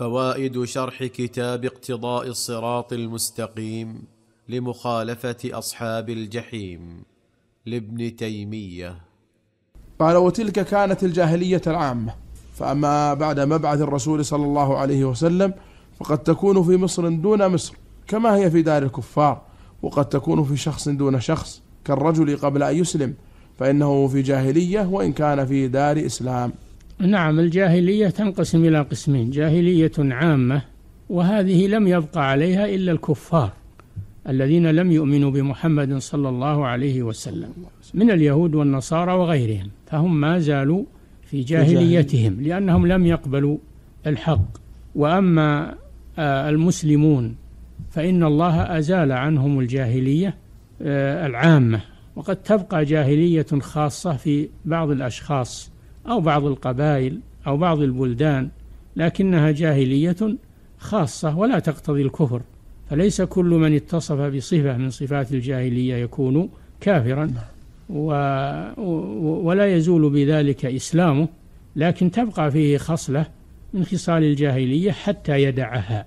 فوائد شرح كتاب اقتضاء الصراط المستقيم لمخالفه اصحاب الجحيم لابن تيميه قال وتلك كانت الجاهليه العامه فاما بعد مبعث الرسول صلى الله عليه وسلم فقد تكون في مصر دون مصر كما هي في دار الكفار وقد تكون في شخص دون شخص كالرجل قبل ان يسلم فانه في جاهليه وان كان في دار اسلام نعم الجاهلية تنقسم إلى قسمين جاهلية عامة وهذه لم يبقى عليها إلا الكفار الذين لم يؤمنوا بمحمد صلى الله عليه وسلم من اليهود والنصارى وغيرهم فهم ما زالوا في جاهليتهم لأنهم لم يقبلوا الحق وأما آه، المسلمون فإن الله أزال عنهم الجاهلية آه، العامة وقد تبقى جاهلية خاصة في بعض الأشخاص أو بعض القبائل أو بعض البلدان لكنها جاهلية خاصة ولا تقتضي الكفر فليس كل من اتصف بصفة من صفات الجاهلية يكون كافرا و ولا يزول بذلك إسلامه لكن تبقى فيه خصلة من خصال الجاهلية حتى يدعها